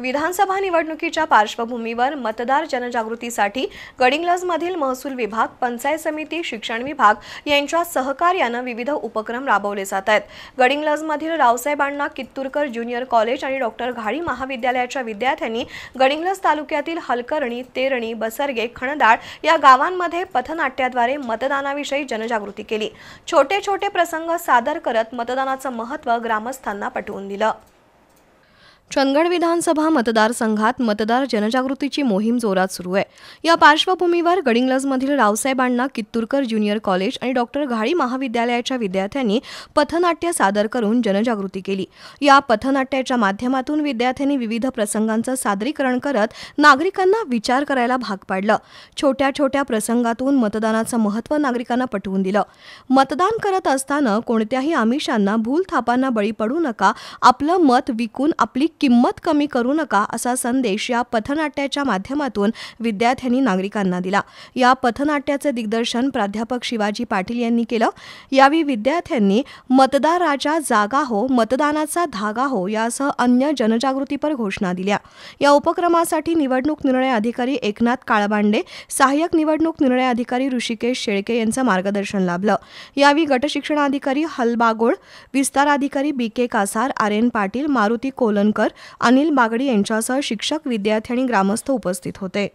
विधानसभा निवडणुकीच्या पार्श्वभूमीवर मतदार जनजागृतीसाठी गडिंग्लजमधील महसूल विभाग पंचायत समिती शिक्षण विभाग यांच्या सहकार्यानं विविध उपक्रम राबवले जात आहेत गडिंगलजमधील रावसाहेब अण्णा कित्तूरकर ज्युनियर कॉलेज आणि डॉक्टर घाडी महाविद्यालयाच्या विद्यार्थ्यांनी गडिंग्लज तालुक्यातील हलकर्णी तेरणी बसरगे खणदाळ या गावांमध्ये पथनाट्याद्वारे मतदानाविषयी जनजागृती केली छोटे छोटे प्रसंग सादर करत मतदानाचं महत्त्व ग्रामस्थांना पटवून दिलं चंदगड विधानसभा मतदारसंघात मतदार जनजागृतीची मोहीम जोरात सुरू आहे या पार्श्वभूमीवर गडिंग्लजमधील रावसाहेब कित्तूरकर ज्युनियर कॉलेज आणि डॉक्टर घाळी महाविद्यालयाच्या विद्यार्थ्यांनी पथनाट्य सादर करून जनजागृती केली या पथनाट्याच्या माध्यमातून विद्यार्थ्यांनी विविध प्रसंगांचं सादरीकरण करत नागरिकांना विचार करायला भाग पाडलं छोट्या छोट्या प्रसंगातून मतदानाचं महत्त्व नागरिकांना पटवून दिलं मतदान करत असताना कोणत्याही आमिषांना भूल थापांना बळी पडू नका आपलं मत विकून आपली किंमत कमी करू नका असा संदेश या पथनाट्याच्या माध्यमातून विद्यार्थ्यांनी नागरिकांना दिला या पथनाट्याचे दिग्दर्शन प्राध्यापक शिवाजी पाटील यांनी केलं यावेळी विद्यार्थ्यांनी मतदाराच्या जागा हो मतदानाचा धागा हो यासह अन्य जनजागृतीपर घोषणा दिल्या या उपक्रमासाठी निवडणूक निर्णय अधिकारी एकनाथ काळबांडे सहाय्यक निवडणूक निर्णय अधिकारी ऋषिकेश शेळके यांचं मार्गदर्शन लाभलं यावेळी गटशिक्षणाधिकारी हलबागोळ विस्ताराधिकारी B K Kasar R N Patil Maruti Kolankar Anil Bagdi यांच्यासह शिक्षक विद्यार्थी आणि ग्रामस्थ उपस्थित होते